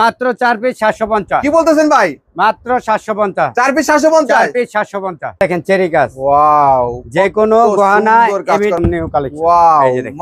মাত্র চার পিস সাতশো পঞ্চাশ কি বলতেছেন ভাই মাত্র সাতশো পঞ্চাশ চার পিস সাতশো পঞ্চাশ চার পিস সাতশো পঞ্চাশ দেখেন চেরি গাছ ওয়াও যে কোনো গহনা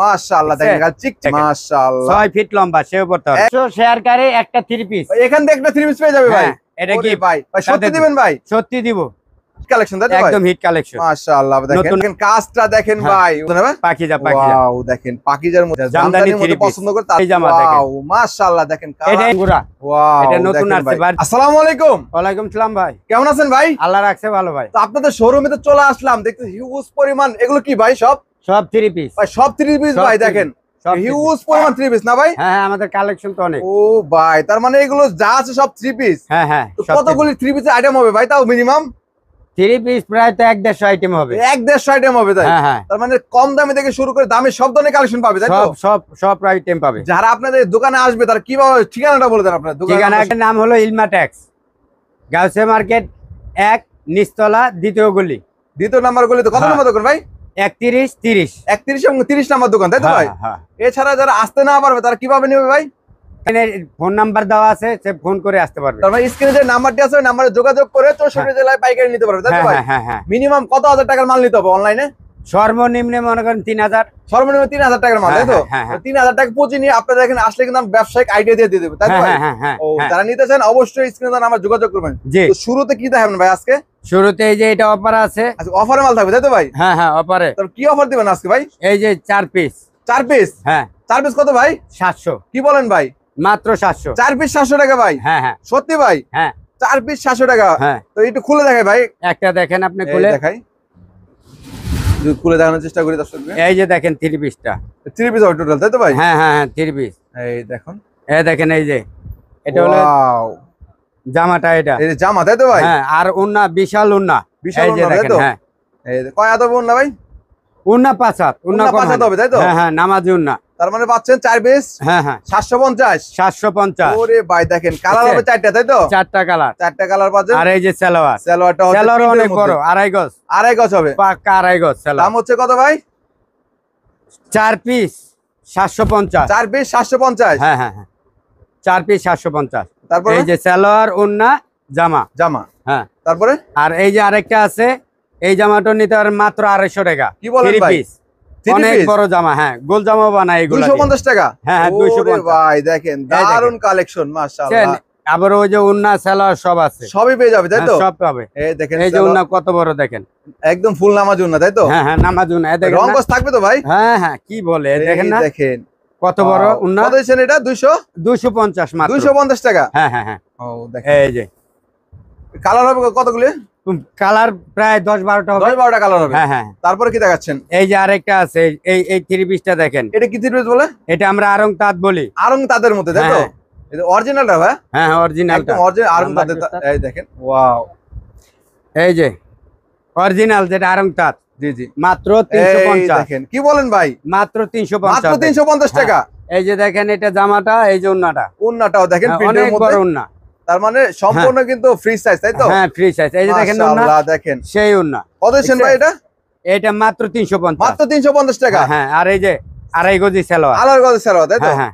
মাশাআল্লাহ দেখেন চিক মাশাআল্লাহ 6 ফিট লম্বা সে উপর হবে শেয়ার করে একটা থ্রি পিস এখান থেকে একটা থ্রি পিস পেয়ে যাবে ভাই হ্যাঁ, এটা কি ভাই সত্যি দিবেন ভাই সত্যি দিব আপনাদের শোরুমে তো চলে আসলাম দেখতে হিউজ পরিমাণ এগুলো কি ভাই সব সব থ্রি পিস সব থ্রি পিস ভাই দেখেন হিউজ পরিমাণ থ্রি পিস না ভাই হ্যাঁ, হ্যাঁ আমাদের কালেকশন তো অনেক ও ভাই তার মানে এগুলো যা আছে সব থ্রি পিস হ্যাঁ হ্যাঁ কতগুলি থ্রি পিস আইটেম হবে ভাই তাও মিনিমাম থ্রি পিস প্রায় এক আইটেম হবে এক আইটেম হবে হ্যাঁ, হ্যাঁ। মানে কম দামে থেকে শুরু করে দামে সব ধরনের কালেকশন যারা দোকানে আসবে ঠিকানাটা নাম হলো ট্যাক্স মার্কেট এক দ্বিতীয় দ্বিতীয় নাম্বার কত হ্যাঁ। নম্বর দোকান ভাই একত্রিশ তিরিশ একত্রিশ এবং তিরিশ নাম্বার দোকান তাই তো ভাই এছাড়া যারা আসতে না পারবে তারা কিভাবে নেবে ভাই ফোন নাম্বার দেওয়া আছে সে ফোন করে আসতে পারবে তারপর স্ক্রিনে যে নাম্বারটি আছে ওই নাম্বারে যোগাযোগ করে চৌষট্টি হ্যাঁ। জেলায় পাইকারি নিতে পারবে হ্যাঁ হ্যাঁ, হ্যাঁ হ্যাঁ মিনিমাম কত হাজার টাকার মাল নিতে হবে অনলাইনে সর্বনিম্ন মনে করেন তিন হাজার সর্বনিম্ন তিন হাজার টাকার মাল তাই তো তিন হাজার টাকা পুঁজি নিয়ে আপনারা এখানে আসলে কিন্তু ব্যবসায়িক আইডিয়া দিয়ে দিয়ে দেবো তাই তো যারা নিতে চান অবশ্যই স্ক্রিনে আমার যোগাযোগ করবেন শুরুতে কি দেখাবেন ভাই আজকে শুরুতে এই যে এটা অফার আছে অফারে আচ্ছা, মাল থাকবে তাই তো ভাই হ্যাঁ হ্যাঁ অফারে তো কি অফার দিবেন আজকে ভাই এই যে চার পিস চার পিস হ্যাঁ চার পিস কত ভাই সাতশো কি বলেন ভাই মাত্র সাতশো চার পিস সাতশো টাকা ভাই হ্যাঁ হ্যাঁ সত্যি ভাই হ্যাঁ চার পিস সাতশো টাকা হ্যাঁ তো একটু খুলে দেখাই ভাই একটা দেখেন আপনি খুলে দেখাই খুলে এই দেখেন হ্যাঁ, হ্যাঁ, হ্যাঁ, দেখেন এই যে এটা হলো জামাটা এটা জামা তাই তো ভাই হ্যাঁ আর বিশাল বিশাল হ্যাঁ ভাই হবে তাই তো হ্যাঁ নামাজি উন্না তার মানে পাচ্ছেন চার পিস হ্যাঁ হ্যাঁ সাতশো পঞ্চাশ সাতশো পঞ্চাশ কালার চারটা তাই তো চারটা কালার চারটা কালার আর এই যে চার পিস সাতশো পঞ্চাশ চার পিস সাতশো পঞ্চাশ হ্যাঁ হ্যাঁ হ্যাঁ চার পিস সাতশো পঞ্চাশ তারপরে এই যে জামা জামা হ্যাঁ তারপরে আর এই যে আরেকটা আছে এই জামাটা নিতে মাত্র আড়াইশো টাকা কি বলেন পিস অনেক বড় জামা হ্যাঁ গোল জামা বানায় এগুলো 250 টাকা হ্যাঁ 250 হ্যাঁ, ভাই দেখেন দারুন কালেকশন মাশাআল্লাহ আবার ওই যে উন্না সেলার সব আছে সবই পেয়ে যাবে তাই হ্যাঁ, তো সব পাবে এই দেখেন এই যে উন্না কত বড় দেখেন একদম ফুল নামাজ উন্না তাই তো হ্যাঁ হ্যাঁ নামাজ উন্না দেখেন রং থাকবে তো ভাই হ্যাঁ হ্যাঁ কি বলে দেখেন না দেখেন কত বড় উন্না কত হইছেন এটা 200 250 মাত্র 250 টাকা হ্যাঁ হ্যাঁ হ্যাঁ ও দেখেন এই যে কালার হবে কতগুলো কালার প্রায় দশ বারোটা দশ বারোটা কালার হবে হ্যাঁ, হ্যাঁ হ্যাঁ তারপরে কি দেখাচ্ছেন এই যে আরেকটা আছে এই এই থ্রি পিসটা দেখেন এটা কি থ্রি পিস বলে এটা আমরা আরং তাঁত বলি আরং তাঁতের মধ্যে দেখো হ্যাঁ দেখেন এই যে অরিজিনাল হ্যাঁ, হ্যাঁ, যেটা তাঁত জি জি মাত্র কি বলেন ভাই মাত্র টাকা এই যে দেখেন এটা জামাটা এই যে ওন্নাটা উন্নাটাও দেখেন অনেক বড় ওন্না তার মানে সম্পূর্ণ হ্যাঁ। কিন্তু ফ্রি সাইজ তাই তো হ্যাঁ ফ্রি সাইজ এই যে দেখেন ওন্না দেখেন সেই উন্না কত সেন ভাই এটা এটা মাত্র 350 মাত্র 350 টাকা হ্যাঁ, হ্যাঁ আর এই যে আড়াই গজি সালোয়ার আড়াই গজি সালোয়ার তাই তো হ্যাঁ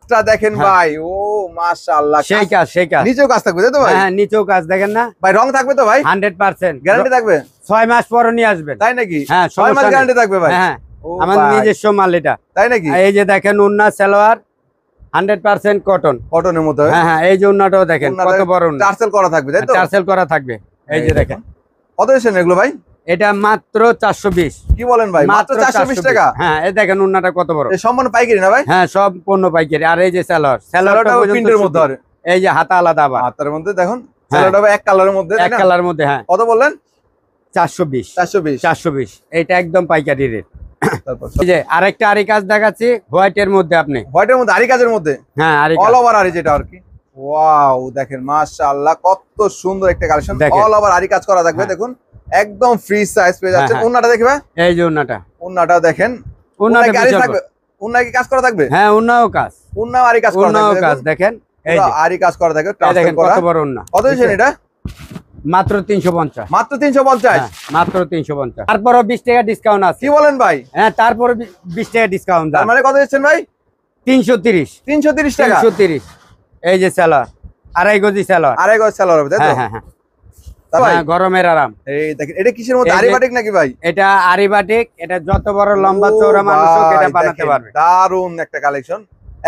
কাজটা হ্যাঁ। দেখেন ভাই ও মাশাআল্লাহ সেই কাজ সেই কাজ নিচেও কাজ থাকবে তাই তো ভাই হ্যাঁ নিচেও কাজ দেখেন না ভাই রং থাকবে তো ভাই 100% গ্যারান্টি থাকবে 6 মাস পরে নিয়ে আসবেন তাই নাকি হ্যাঁ 6 মাস গ্যারান্টি থাকবে ভাই হ্যাঁ আমার নিজস্ব মাল এটা তাই নাকি এই যে দেখেন উন্না সালোয়ার হান্ড্রেড পার্সেন্ট কটন কটনের মতো হ্যাঁ হ্যাঁ এই যে উন্নাটাও দেখেন কত বড় চার্সেল করা থাকবে তাই হ্যাঁ, তো চার্সেল করা থাকবে এই যে দেখেন কত এসেন এগুলো ভাই এটা মাত্র চারশো বিশ কি বলেন ভাই মাত্র চারশো বিশ টাকা হ্যাঁ এই দেখেন উন্নাটা কত বড় সম্পূর্ণ পাইকারি না ভাই হ্যাঁ সব পণ্য পাইকারি আর এই যে স্যালার স্যালারটা প্রিন্টের মধ্যে এই যে হাতা আলাদা আবার হাতার মধ্যে দেখুন স্যালারটা এক কালারের মধ্যে এক কালারের মধ্যে হ্যাঁ কত বললেন চারশো বিশ চারশো চারশো বিশ এটা একদম পাইকারি রেট আরেকটা আরি কাজ দেখাচ্ছি হোয়াইট এর মধ্যে আপনি হোয়াইট এর মধ্যে আরি কাজের মধ্যে হ্যাঁ অল ওভার আরি যেটা আর কি ওয়াও দেখেন মাশাআল্লাহ কত সুন্দর একটা কালেকশন অল ওভার আরি কাজ করা থাকবে হ্যাঁ। দেখুন একদম ফ্রি সাইজ পেয়ে যাচ্ছে হ্যাঁ, হ্যাঁ। ওন্নাটা দেখবে এই যে ওন্নাটা ওন্নাটা দেখেন ওন্নাটা আরি থাকবে ওন্না কি কাজ করা থাকবে হ্যাঁ ওন্নাও কাজ ওন্নাও আরি কাজ করা থাকবে ওন্নাও কাজ দেখেন এই যে আরি কাজ করা থাকবে দেখেন কত বড় ওন্না কত এটা মাত্র তিনশো পঞ্চাশ মাত্র তিনশো পঞ্চাশ হ্যাঁ, মাত্র তিনশো পঞ্চাশ তারপরও বিশ টাকা ডিসকাউন্ট আছে কি বলেন ভাই হ্যাঁ তারপরে বিশ টাকা ডিসকাউন্ট তার মানে কত দিচ্ছেন ভাই তিনশো তিরিশ তিনশো তিরিশ তিনশো তিরিশ এই যে স্যালার আড়াই গজি স্যালার আড়াই গজ স্যালার হ্যাঁ হ্যাঁ হ্যাঁ।, হ্যাঁ গরমের আরাম এই এটা কিসের মধ্যে আরিবাটিক নাকি ভাই এটা আরিবাটিক এটা যত বড় লম্বা চওড়া মানুষ পারবে দারুন একটা কালেকশন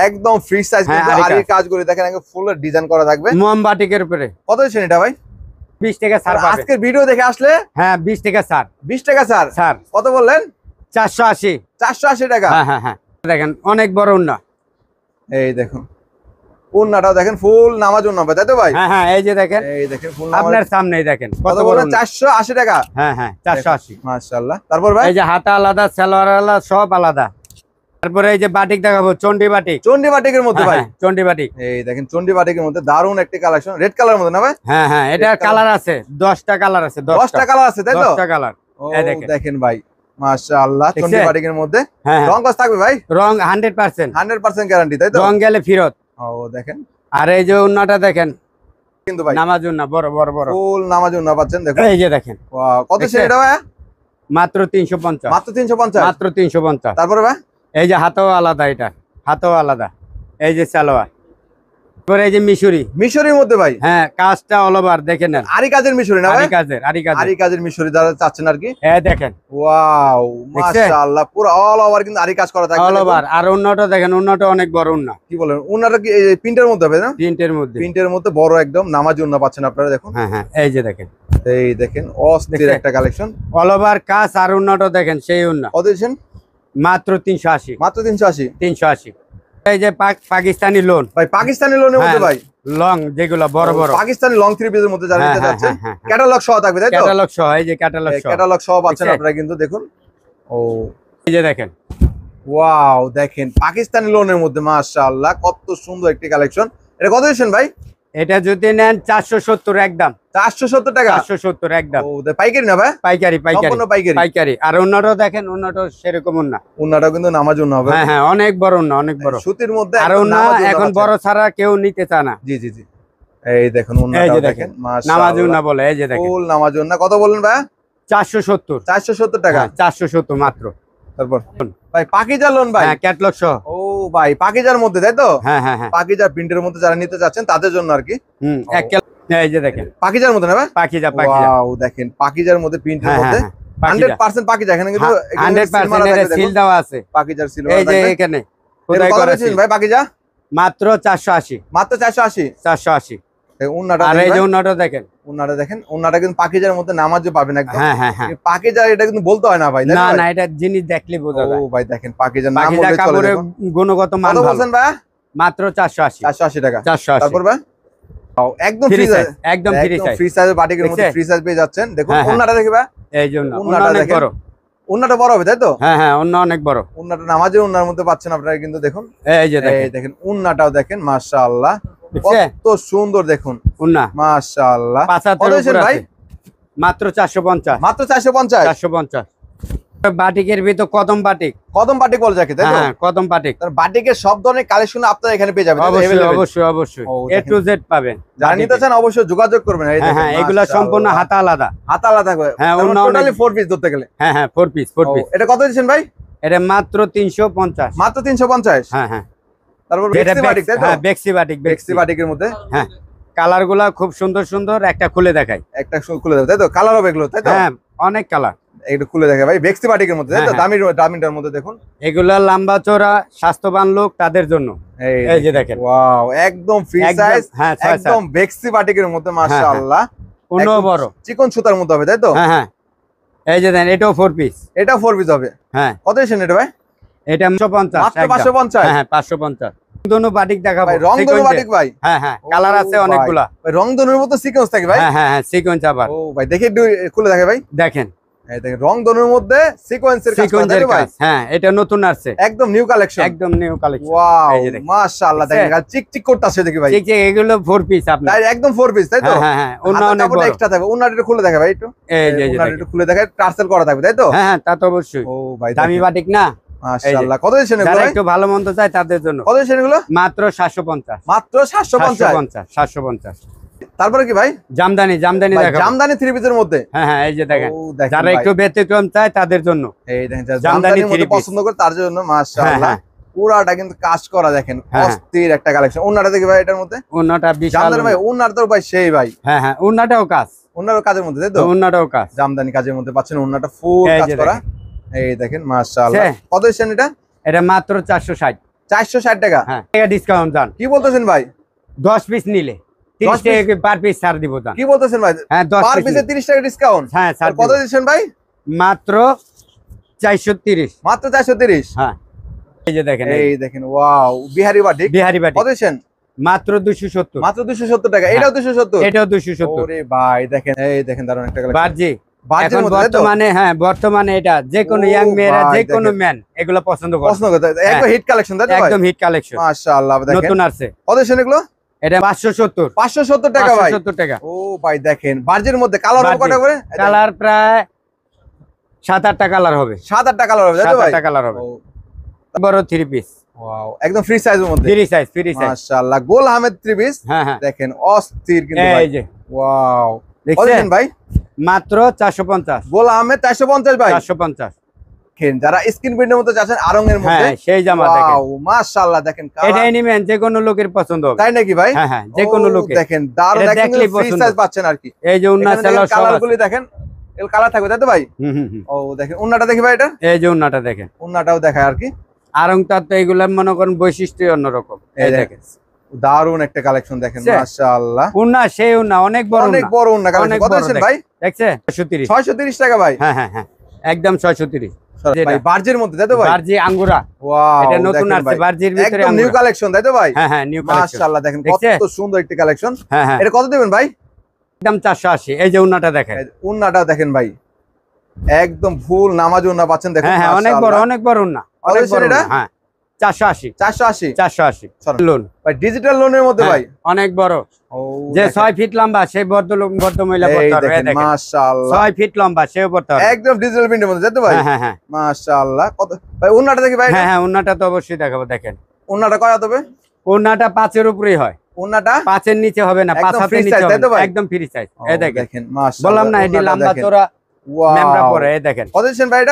একদম ফ্রি হ্যাঁ, সাইজ কাজ করে দেখেন ফুলের ডিজাইন করা থাকবে মোমবাটিকের উপরে কত হয়েছে এটা ভাই বিশ টাকা ছাড় আজকের ভিডিও দেখে আসলে হ্যাঁ বিশ টাকা ছাড় বিশ টাকা ছাড় ছাড় কত বললেন চারশো আশি চারশো আশি টাকা হ্যাঁ হ্যাঁ, হ্যাঁ। দেখেন অনেক বড় উন্না এই দেখুন উন্নাটাও দেখেন ফুল নামাজ উন্না তাই তো ভাই হ্যাঁ হ্যাঁ এই যে দেখেন এই দেখেন ফুল আপনার সামনেই দেখেন কত বড় 480 টাকা হ্যাঁ হ্যাঁ 480 মাশাআল্লাহ তারপর ভাই এই যে হাতা আলাদা সালোয়ার আলাদা সব আলাদা তারপরে এই যে বাটিক দেখাবো চন্ডি বাটিক চন্ডি বাটিকের মধ্যে ভাই হ্যাঁ, চন্ডি বাটিক এই দেখেন চন্ডি বাটিকের মধ্যে দারুন একটি কালেকশন রেড কালার মধ্যে না ভাই হ্যাঁ হ্যাঁ এটা কালার আছে দশটা কালার আছে দশটা কালার আছে তাই তো কালার দেখেন ভাই বাটিকের মধ্যে হ্যাঁ, হ্যাঁ। থাকবে ভাই রং গেলে ফিরত ও দেখেন আর এই যে দেখেন কিন্তু ভাই ফুল দেখেন কত মাত্র 350 মাত্র মাত্র তারপরে ভাই এই যে হাতও আলাদা এটা হাতও আলাদা এই যে সালোয়া এই যে মিশরি ভাই হ্যাঁ কাজটা অল ওভার হ্যাঁ, দেখেন মিশরি কিন্তু অল ওভার আর অন্যটা দেখেন অন্যটা অনেক বড় কি বলেন কি প্রিন্টের মধ্যে না মধ্যে মধ্যে বড় একদম পাচ্ছেন আপনারা দেখুন হ্যাঁ হ্যাঁ এই যে দেখেন এই দেখেন একটা কালেকশন অল ওভার কাজ আর উন্নাটা দেখেন সেই উন্না মাত্র তিনশো আশি মাত্র তিনশো আশি তিনশো আশি এই যে পাকিস্তানি লোন ভাই পাকিস্তানি লোনের মধ্যে হ্যাঁ, ভাই লং যেগুলো বড় বড় পাকিস্তানি লং থ্রি মধ্যে ক্যাটালগ হ্যাঁ, হ্যাঁ, থাকবে এই যে ক্যাটালগ আপনারা কিন্তু দেখুন ও এই যে দেখেন ওয়াও দেখেন পাকিস্তানি লোনের মধ্যে মাশাআল্লাহ কত সুন্দর একটি কালেকশন এটা কত দিয়েছেন ভাই এটা যদি নেন চারশো সত্তর একদম চারশো সত্তর টাকা চারশো সত্তর একদম পাইকারি না ভাই পাইকারি পাইকারি পাইকারি পাইকারি আর অন্যটাও দেখেন অন্যটাও সেরকম না অন্যটাও কিন্তু নামাজ হবে হ্যাঁ হ্যাঁ অনেক বড় অন্য অনেক বড় সুতির মধ্যে আর অন্য এখন বড় ছাড়া কেউ নিতে চায় না জি জি জি এই দেখেন দেখেন নামাজ বলে এই যে দেখেন ফুল নামাজ কত বলেন ভাই চারশো সত্তর চারশো সত্তর টাকা হ্যাঁ, চারশো সত্তর মাত্র তারপর ভাই পাখি জালন ভাই ক্যাটলগ সহ ও ভাই পাকিজার মধ্যে তাই তো হ্যাঁ হ্যাঁ হ্যাঁ পাকিজার প্রিন্টের মধ্যে যারা নিতে চাচ্ছেন তাদের জন্য আর কি এই যে দেখেন পাকিজার মধ্যে না ভাই পাকিজা পাকিজা দেখেন পাকিজার মধ্যে প্রিন্টের হ্যাঁ, হ্যাঁ, মধ্যে 100% হ্যাঁ, পাকিজা এখানে কিন্তু 100% এর সিল দেওয়া আছে পাকিজার সিল এই যে এখানে ভাই পাকিজা মাত্র 480 মাত্র 480 480 আর পাকিজার পাবেন হ্যাঁ, হ্যাঁ, হ্যাঁ। এটা কিন্তু বলতে হয় না ভাই পাকিজার একদম ফ্রি একদম পেয়ে যাচ্ছেন দেখুন উন্নাটা উন্নাটা বড় হবে তাই তো অনেক বড় উন্নাটা মধ্যে পাচ্ছেন আপনারা কিন্তু দেখুন দেখেন উন্নাটাও দেখেন মাশাআল্লাহ কত সুন্দর দেখুন মাশাআল্লাহ ভাই মাত্র 450 মাত্র 450 450 বাটিকের ভিতর কদম বাটিক কদম বাটিক বলে যাকে হ্যাঁ কদম বাটিক তার বাটিকের সব ধরনের কালেকশন আপনারা এখানে পেয়ে যাবেন অবশ্যই অবশ্যই অবশ্যই এ টু জেড পাবেন জানিতে চান অবশ্যই যোগাযোগ করবেন হ্যাঁ, হ্যাঁ এগুলা সম্পূর্ণ হাতা আলাদা হাতা আলাদা করে হ্যাঁ টোটালি 4 পিস ধরতে গেলে হ্যাঁ হ্যাঁ 4 পিস 4 পিস এটা কত দিচ্ছেন ভাই এটা মাত্র 350 মাত্র 350 হ্যাঁ হ্যাঁ তারপর বেক্সিবাটিক হ্যাঁ, মধ্যে হ্যাঁ কালার গুলা খুব সুন্দর সুন্দর একটা খুলে দেখায় একটা খুলে দেবে তাই তো কালার হবে এগুলো তাই তো হ্যাঁ অনেক কালার একটু খুলে দেখে ভাই বেক্সি পাটিকের মধ্যে তাই তো হ্যাঁ, হ্যাঁ। দামি দামিটার মধ্যে দেখুন এগুলা লম্বা চোরা স্বাস্থ্যবান লোক তাদের জন্য এই যে দেখেন ওয়াও একদম ফ্রি সাইজ হ্যাঁ একদম বেক্সি পাটিকের মধ্যে মাশাআল্লাহ কোনো বড় চিকন সুতার মধ্যে হবে তাই তো হ্যাঁ হ্যাঁ এই যে দেন এটাও ফোর পিস এটা ফোর পিস হবে হ্যাঁ কত নেট ভাই এটা 550 মাত্র 550 হ্যাঁ 550 হ্যাঁ, হ্যাঁ, হ্যাঁ, করতেছে দেখি ভাই পিস তাই একদম পিস তাই তো হ্যাঁ অন্য এক্সট্রা খুলে দেখে ভাই খুলে দেখে টার্সেল করা থাকবে তাই তো হ্যাঁ তা তো অবশ্যই দামি বাটিক না কত দিছেন ভালো মন্দ চাই তাদের জন্য কত দিছেন এগুলো মাত্র 750 মাত্র 750 750 তারপরে কি ভাই জামদানি জামদানি জামদানি থ্রি পিসের মধ্যে হ্যাঁ, হ্যাঁ, একটু ব্যতিক্রম তাদের জন্য পছন্দ করে তার জন্য মাশাআল্লাহ হ্যাঁ, পুরাটা কিন্তু কাজ করা দেখেন অস্থির একটা কালেকশন ওন্নাটা দেখি ভাই এটার মধ্যে ওন্নাটা বিশাল ভাই সেই ভাই হ্যাঁ হ্যাঁ ওন্নাটাও কাজ ওন্নারও কাজের মধ্যে তাই তো কাজ জামদানি কাজের মধ্যে পাচ্ছেন ওন্নাটা ফুল কাজ করা এই দেখেন মাশাআল্লাহ হ্যাঁ। কত দিচ্ছেন এটা এটা মাত্র 460 460 টাকা হ্যাঁ টাকা ডিসকাউন্ট জান কি বলতেছেন ভাই 10 পিস নিলে 30 টাকা পার পিস ছাড় দিব জান কি বলতেছেন ভাই হ্যাঁ 10 পার পিসে 30 টাকা ডিসকাউন্ট হ্যাঁ স্যার কত দিচ্ছেন ভাই মাত্র 430 মাত্র 430 হ্যাঁ এই যে দেখেন এই দেখেন ওয়াও বিহারি বাটি বিহারি বাটি কত দিচ্ছেন মাত্র 270 মাত্র 270 টাকা এটাও 270 হ্যাঁ। এটাও 270 ওরে ভাই দেখেন এই দেখেন দারুন একটা কালেকশন বাজি এখন বর্তমানে হ্যাঁ, হ্যাঁ। কালার কালার প্রায় সাত আটটা কালার হবে সাত আটটা কালার কালার হবে বড় থ্রি পিস একদম ফ্রি সাইজের ফ্রি সাইজ ফ্রি সাইজ মাশাআল্লাহ গোল আহমেদ থ্রি হ্যাঁ, পিস হ্যাঁ দেখেন অস্থির কিন্তু দেখছেন ভাই মাত্র চারশো পঞ্চাশ গোলা চারশো পঞ্চাশ ভাই পঞ্চাশ যারা স্ক্রিন প্রিন্টের মতো আরং এর মধ্যে হ্যাঁ, সেই জামা দেখেন মাশাআল্লাহ দেখেন যে লোকের পছন্দ হবে তাই নাকি ভাই হ্যাঁ হ্যাঁ যে লোক দেখেন দেখেন ফ্রি সাইজ পাচ্ছেন আর কি এই যে উন্না সেলার কালারগুলি দেখেন এর কালার থাকবে তাই তো ভাই ও দেখেন উন্নাটা দেখি ভাই এটা এই যে উন্নাটা দেখেন উন্নাটাও দেখায় আর কি আরংটা তো এগুলা মনে করেন বৈশিষ্ট্য অন্যরকম এই দেখেন দারুন একটা কালেকশন দেখেন মাশাআল্লাহ উন্না সেই উন্না অনেক বড় অনেক বড় উন্না কালেকশন কত আছেন ভাই দেখছেন 630 630 টাকা ভাই হ্যাঁ হ্যাঁ হ্যাঁ একদম 630 মধ্যে নিউ কালেকশন তাই তো ভাই হ্যাঁ, হ্যাঁ সুন্দর একটা হ্যাঁ, কালেকশন হ্যাঁ। এটা কত ভাই একদম এই যে উন্নাটা দেখেন উন্নাটা দেখেন ভাই একদম নামাজ উন্না পাচ্ছেন দেখেন হ্যাঁ অনেক বড় অনেক বড় উন্না চারশো আশি চারশো আশি চারশো আশি লোন ডিজিটাল লোনের মধ্যে হ্যাঁ, ভাই অনেক বড় যে ছয় ফিট লম্বা ছয় ফিট লম্বা সে ডিজিটাল হ্যাঁ, হ্যাঁ, উন্নাটা দেখি ভাই হ্যাঁ হ্যাঁ তো অবশ্যই দেখাবো দেখেন পাঁচের উপরেই হয় পাঁচের নিচে হবে না পাঁচ নিচে একদম ফ্রি সাইজ দেখেন বললাম না এটি লম্বা চোরা পরে দেখেন কত ভাই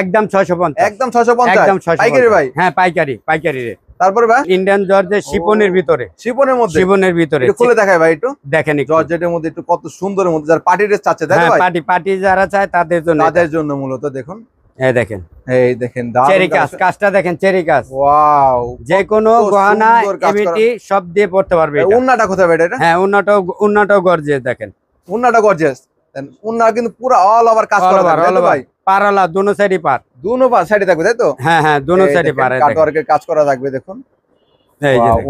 একদম 650 একদম 650 একদম 650 পাইকারি ভাই হ্যাঁ পাইকারি পাইকারি রে তারপরে ভাই ইন্ডিয়ান জর্জের শিপনের ভিতরে শিপনের মধ্যে শিপনের ভিতরে একটু খুলে দেখাই ভাই একটু দেখেন একটু জর্জেটের মধ্যে একটু কত সুন্দর মধ্যে যারা পার্টি ড্রেস চাচ্ছে দেখো হ্যাঁ, ভাই পার্টি পার্টি যারা চায় তাদের জন্য তাদের জন্য মূলত দেখুন এই দেখেন এই দেখেন চেরি কাজ কাজটা দেখেন চেরি কাজ ওয়াও যে কোনো গহনা এমটি সব দিয়ে পড়তে পারবে এটা উন্নাটা কোথায় ভাই এটা হ্যাঁ উন্নাটাও উন্নাটাও গর্জেস দেখেন উন্নাটা গর্জেস উন্নার কিন্তু পুরো অল ওভার কাজ করা ভাই পারালা সাইডে পার পা সাইডে থাকবে তাই তো হ্যাঁ হ্যাঁ সাইডে পার কাজ করা থাকবে দেখুন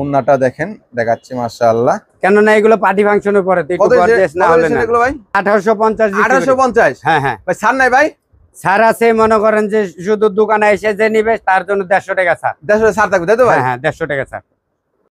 উন্নাটা দেখেন দেখাচ্ছি মাশাআল্লাহ কেননা এগুলো পার্টি ফাংশনে পরে গর্জিয়াস না হলে না এগুলো ভাই 1850 1850 হ্যাঁ হ্যাঁ ভাই নাই ভাই ছাড় আছে মনে করেন যে শুধু দোকানে এসে যে নিবে তার জন্য 150 টাকা দেড়শো 150 থাকবে তাই তো ভাই হ্যাঁ 150 হ্যাঁ, টাকা